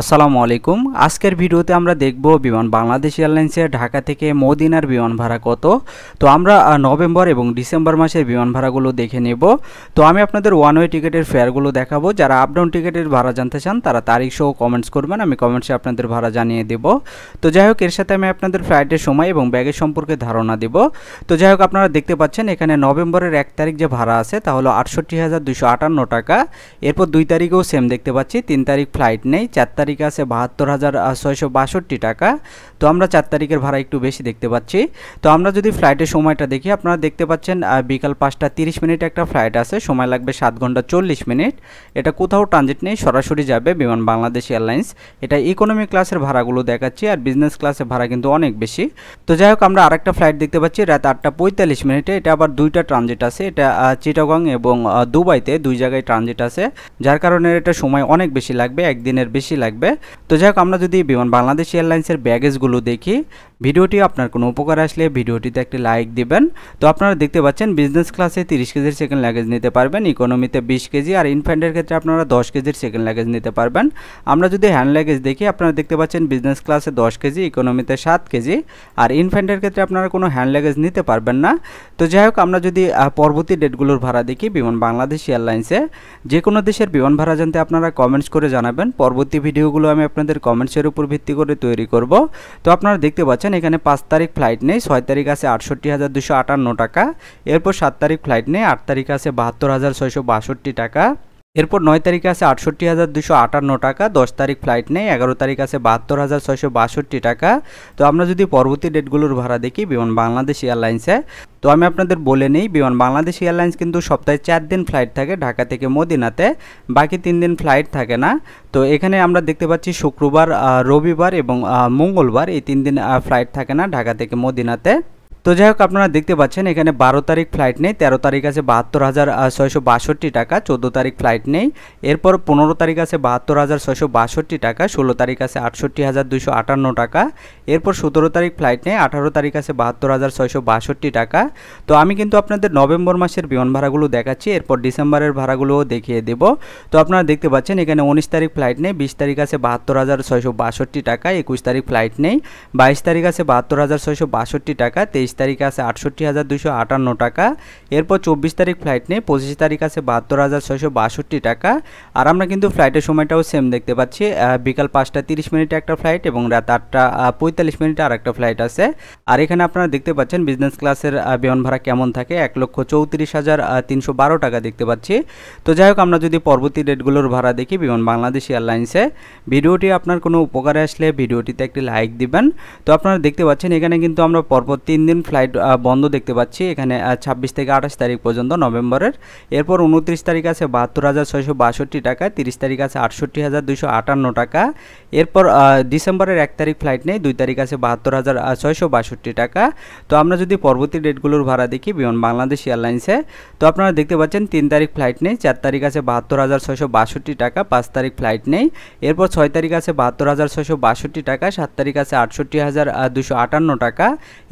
আসসালামু আলাইকুম আজকের ভিডিওতে আমরা দেখব বিমান বাংলাদেশ এয়ারলাইন্সের ঢাকা থেকে মদিনার বিমান ভাড়া কত তো আমরা নভেম্বর এবং ডিসেম্বর মাসের বিমান ভাড়াগুলো দেখে নেব তো আমি আপনাদের ওয়ান ওয়ে টিকিটের ফেয়ারগুলো দেখাবো যারা আপডাউন টিকিটের ভাড়া জানতে চান তারা তারিখ সহ কমেন্টস করবেন আমি কমেন্টসে আপনাদের ভাড়া জানিয়ে দেব তো যাই হোক এর সাথে আমি আপনাদের ফ্লাইটের সময় এবং ব্যাগের সম্পর্কে ধারণা দেব তো যাই হোক আপনারা দেখতে পাচ্ছেন এখানে নভেম্বরের এক তারিখ যে ভাড়া আছে তা হলো আটষট্টি হাজার দুশো আটান্ন টাকা এরপর দুই তারিখেও সেম দেখতে পাচ্ছি তিন তারিখ ফ্লাইট নেই চার তারিখে আছে বাহাত্তর হাজার ছয়শো বাষট্টি টাকা তো আমরা চার তারিখের ভাড়া একটু বেশি দেখতে পাচ্ছি তো আমরা যদি ফ্লাইটের সময়টা দেখি আপনারা দেখতে পাচ্ছেন বিকাল পাঁচটা তিরিশ মিনিট একটা ফ্লাইট আছে সময় লাগবে সাত ঘন্টা চল্লিশ মিনিট এটা কোথাও ট্রানজিট নেই সরাসরি যাবে বিমান বাংলাদেশ এয়ারলাইন্স এটা ইকোনমি ক্লাসের ভাড়াগুলো দেখাচ্ছি আর বিজনেস ক্লাসের ভাড়া কিন্তু অনেক বেশি তো যাই হোক আমরা আরেকটা ফ্লাইট দেখতে পাচ্ছি রাত আটটা পঁয়তাল্লিশ মিনিটে এটা আবার দুইটা ট্রানজিট আছে এটা চিটাগং এবং দুবাইতে দুই জায়গায় ট্রানজিট আছে যার কারণে এটা সময় অনেক বেশি লাগবে একদিনের বেশি লাগবে থাকবে তো যাই হোক আমরা যদি বিমান বাংলাদেশ এয়ারলাইন্সের ব্যাগেজগুলো দেখি ভিডিওটি আপনার কোনো উপকার আসলে ভিডিওটিতে একটি লাইক দিবেন তো আপনারা দেখতে পাচ্ছেন বিজনেস ক্লাসে তিরিশ কেজির সেকেন্ড লাগেজ নিতে পারবেন ইকোনমিতে বিশ কেজি আর ইনফ্যান্টের ক্ষেত্রে আপনারা দশ কেজির সেকেন্ড লাগেজ নিতে পারবেন আমরা যদি হ্যান্ড লাগেজ দেখি আপনারা দেখতে পাচ্ছেন বিজনেস ক্লাসে দশ কেজি ইকোনমিতে সাত কেজি আর ইনফ্যান্টের ক্ষেত্রে আপনারা কোনো হ্যান্ড লাগেজ নিতে পারবেন না তো যাই হোক আমরা যদি পরবর্তী ডেটগুলোর ভাড়া দেখি বিমান বাংলাদেশ এয়ারলাইন্সে যে কোনো দেশের বিমান ভাড়া জানতে আপনারা কমেন্টস করে জানাবেন পরবর্তী ভিডিওগুলো আমি আপনাদের কমেন্টসের উপর ভিত্তি করে তৈরি করব তো আপনারা দেখতে পাচ্ছেন এখানে পাঁচ তারিখ ফ্লাইট নেই ছয় তারিখ আছে আটষট্টি হাজার দুশো আটান্ন টাকা এরপর সাত তারিখ ফ্লাইট নেই আট তারিখ আছে বাহাত্তর হাজার ছয়শো বাষট্টি টাকা এরপর নয় তারিখে আছে আটষট্টি হাজার দুশো আটান্ন টাকা দশ তারিখ ফ্লাইট নেই এগারো তারিখ আছে বাহাত্তর হাজার ছয়শো বাষট্টি টাকা তো আমরা যদি পরবর্তী ডেটগুলোর ভাড়া দেখি বিমান বাংলাদেশ এয়ারলাইন্সে তো আমি আপনাদের বলে নিই বিমান বাংলাদেশ এয়ারলাইন্স কিন্তু সপ্তাহে চার দিন ফ্লাইট থাকে ঢাকা থেকে মদিনাতে বাকি তিন দিন ফ্লাইট থাকে না তো এখানে আমরা দেখতে পাচ্ছি শুক্রবার রবিবার এবং মঙ্গলবার এই তিন দিন ফ্লাইট থাকে না ঢাকা থেকে মদিনাতে তো যাই হোক আপনারা দেখতে পাচ্ছেন এখানে বারো তারিখ ফ্লাইট নেই তেরো তারিখ আছে বাহাত্তর হাজার ছয়শো বাষট্টি টাকা চোদ্দো তারিখ ফ্লাইট নেই এরপর পনেরো তারিখ আছে বাহাত্তর হাজার ছয়শো বাষট্টি টাকা ষোলো তারিখ আছে আটষট্টি হাজার দুশো আটান্ন টাকা এরপর সতেরো তারিখ ফ্লাইট নেই আঠারো তারিখ আছে বাহাত্তর হাজার ছয়শো বাষট্টি টাকা তো আমি কিন্তু আপনাদের নভেম্বর মাসের বিমান ভাড়াগুলো দেখাচ্ছি এরপর ডিসেম্বরের ভাড়াগুলোও দেখিয়ে দেব তো আপনারা দেখতে পাচ্ছেন এখানে উনিশ তারিখ ফ্লাইট নেই বিশ তারিখ আছে বাহাত্তর হাজার ছয়শো বাষট্টি টাকা একুশ তারিখ ফ্লাইট নেই বাইশ তারিখ আছে বাহাত্তর হাজার ছয়শো বাষট্টি টাকা তেইশ তেইশ তারিখে আছে আটষট্টি হাজার দুশো আটান্ন টাকা এরপর চব্বিশ তারিখ ফ্লাইট নেই পঁচিশ তারিখ আছে বাহাত্তর হাজার ছয়শো বাষট্টি টাকা আর আমরা কিন্তু ফ্লাইটের সময়টাও সেম দেখতে পাচ্ছি বিকাল পাঁচটা তিরিশ মিনিটে একটা ফ্লাইট এবং রাত আটটা পঁয়তাল্লিশ মিনিটে আর একটা ফ্লাইট আছে আর এখানে আপনারা দেখতে পাচ্ছেন বিজনেস ক্লাসের বিমান ভাড়া কেমন থাকে এক লক্ষ চৌত্রিশ হাজার তিনশো বারো টাকা দেখতে পাচ্ছি তো যাই হোক আমরা যদি পরবর্তী ডেটগুলোর ভাড়া দেখি বিমান বাংলাদেশ এয়ারলাইন্সে ভিডিওটি আপনার কোনো উপকারে আসলে ভিডিওটিতে একটি লাইক দিবেন তো আপনারা দেখতে পাচ্ছেন এখানে কিন্তু আমরা পরপর তিন দিন ফ্লাইট বন্ধ দেখতে পাচ্ছি এখানে ছাব্বিশ থেকে আঠাশ তারিখ পর্যন্ত নভেম্বরের এরপর উনত্রিশ তারিখ আছে বাহাত্তর হাজার ছয়শো বাষট্টি টাকা তিরিশ তারিখ আছে আটষট্টি হাজার দুশো আটান্ন টাকা এরপর ডিসেম্বরের এক তারিখ ফ্লাইট নেই দুই তারিখ আছে বাহাত্তর হাজার ছয়শো বাষট্টি টাকা তো আমরা যদি পরবর্তী ডেটগুলোর ভাড়া দেখি বিমান বাংলাদেশ এয়ারলাইন্সে তো আপনারা দেখতে পাচ্ছেন তিন তারিখ ফ্লাইট নেই চার তারিখ আছে বাহাত্তর হাজার ছয়শো বাষট্টি টাকা পাঁচ তারিখ ফ্লাইট নেই এরপর ছয় তারিখ আছে বাহাত্তর হাজার ছয়শো বাষট্টি টাকা সাত তারিখ আছে আটষট্টি হাজার দুশো আটান্ন টাকা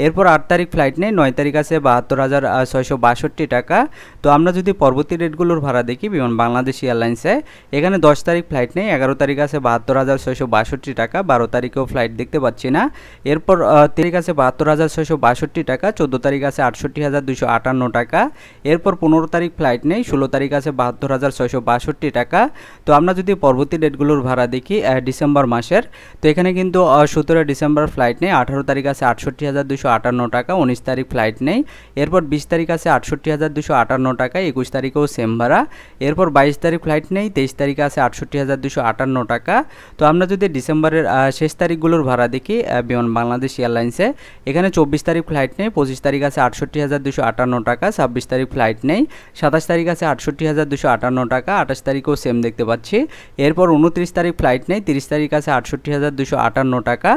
এরপর আট তারিখ তারিখ ফ্লাইট নেই নয় তারিখ আছে বাহাত্তর হাজার ছয়শো বাষট্টি টাকা তো আমরা যদি পরবর্তী রেটগুলোর ভাড়া দেখি বিমান বাংলাদেশ এয়ারলাইন্সে এখানে দশ তারিখ ফ্লাইট নেই এগারো তারিখ আছে বাহাত্তর হাজার ছয়শো বাষট্টি টাকা বারো তারিখেও ফ্লাইট দেখতে পাচ্ছি না এরপর তারিখ আছে বাহাত্তর হাজার ছয়শো বাষট্টি টাকা চোদ্দো তারিখ আছে আটষট্টি হাজার দুশো আটান্ন টাকা এরপর পনেরো তারিখ ফ্লাইট নেই ষোলো তারিখ আছে বাহাত্তর হাজার ছয়শো বাষট্টি টাকা তো আমরা যদি পরবর্তী ডেটগুলোর ভাড়া দেখি ডিসেম্বর মাসের তো এখানে কিন্তু সতেরো ডিসেম্বর ফ্লাইট নেই আঠারো তারিখ আছে আটষট্টি হাজার দুশো আটান্ন টাকা টাকা উনিশ তারিখ ফ্লাইট নেই এরপর বিশ তারিখ আছে আটষট্টি হাজার দুশো আটান্ন টাকা একুশ তারিখেও সেম ভাড়া এরপর বাইশ তারিখ ফ্লাইট নেই তেইশ তারিখে আছে আটষট্টি হাজার দুশো আটান্ন টাকা তো আমরা যদি ডিসেম্বরের শেষ তারিখগুলোর ভাড়া দেখি বিমান বাংলাদেশ এয়ারলাইন্সে এখানে চব্বিশ তারিখ ফ্লাইট নেই পঁচিশ তারিখ আছে আটষট্টি হাজার দুশো আটান্ন টাকা ছাব্বিশ তারিখ ফ্লাইট নেই সাতাশ তারিখ আছে আটষট্টি হাজার দুশো আটান্ন টাকা আঠাশ তারিখেও সেম দেখতে পাচ্ছি এরপর উনত্রিশ তারিখ ফ্লাইট নেই তিরিশ তারিখ আছে আটষট্টি হাজার দুশো আটান্ন টাকা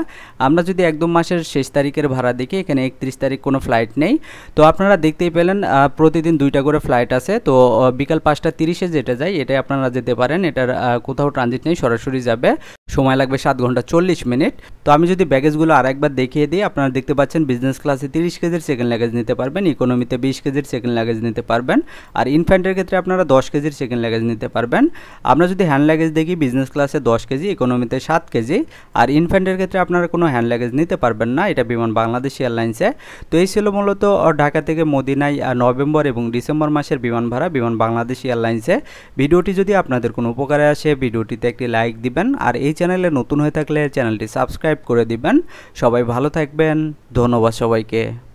আমরা যদি একদম মাসের শেষ তারিখের ভাড়া দেখি এখানে একত্রিশ তারিখ কোনো ফ্লাইট নেই তো আপনারা দেখতেই পেলেন প্রতিদিন দুইটা করে ফ্লাইট আছে তো বিকাল পাঁচটা তিরিশে যেটা যায় এটাই আপনারা যেতে পারেন এটার কোথাও ট্রানজিট নেই সরাসরি যাবে সময় লাগবে সাত ঘন্টা চল্লিশ মিনিট তো আমি যদি ব্যাগেজগুলো আর একবার দেখিয়ে দিই আপনারা দেখতে পাচ্ছেন বিজনেস ক্লাসে তিরিশ কেজির সেকেন্ড লাগেজ নিতে পারবেন ইকোনমিতে বিশ কেজির সেকেন্ড লাগেজ নিতে পারবেন আর ইনফ্যান্টের ক্ষেত্রে আপনারা দশ কেজির সেকেন্ড লাগেজ নিতে পারবেন আমরা যদি হ্যান্ড লাগেজ দেখি বিজনেস ক্লাসে দশ কেজি ইকোনমিতে সাত কেজি আর ইনফ্যান্টের ক্ষেত্রে আপনারা কোনো হ্যান্ড লাগেজ নিতে পারবেন না এটা বিমান বাংলাদেশ এয়ারলাইন্সে তো এই ছিল মূলত ঢাকা থেকে মদিনায় নভেম্বর এবং ডিসেম্বর মাসের বিমান ভাড়া বিমান বাংলাদেশ এয়ারলাইন্সে ভিডিওটি যদি আপনাদের কোনো উপকারে আসে ভিডিওটিতে একটি লাইক দিবেন আর এই চ্যানেলে নতুন হয়ে থাকলে চ্যানেলটি সাবস্ক্রাইব করে দিবেন সবাই ভালো থাকবেন ধন্যবাদ সবাইকে